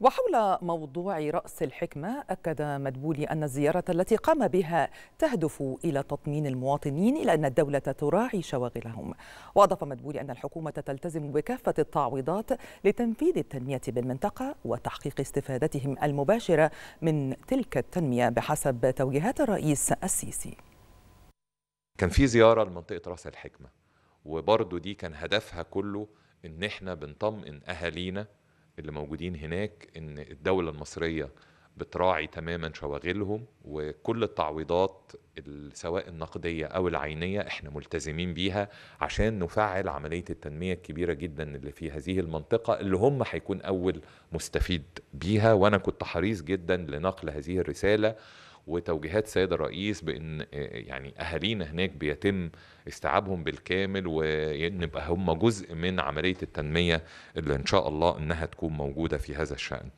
وحول موضوع رأس الحكمة أكد مدبولي أن الزيارة التي قام بها تهدف إلى تطمين المواطنين إلى أن الدولة تراعي شواغلهم وأضاف مدبولي أن الحكومة تلتزم بكافة التعويضات لتنفيذ التنمية بالمنطقة وتحقيق استفادتهم المباشرة من تلك التنمية بحسب توجيهات الرئيس السيسي كان في زيارة لمنطقة رأس الحكمة وبرضه دي كان هدفها كله ان احنا بنطمئن اهالينا اللي موجودين هناك ان الدوله المصريه بتراعي تماما شواغلهم وكل التعويضات سواء النقديه او العينيه احنا ملتزمين بيها عشان نفعل عمليه التنميه الكبيره جدا اللي في هذه المنطقه اللي هم هيكون اول مستفيد بيها وانا كنت حريص جدا لنقل هذه الرساله وتوجيهات سيد الرئيس بان آه، يعني اهالينا هناك بيتم استيعابهم بالكامل ونبقى هم جزء من عمليه التنميه اللي ان شاء الله انها تكون موجوده في هذا الشان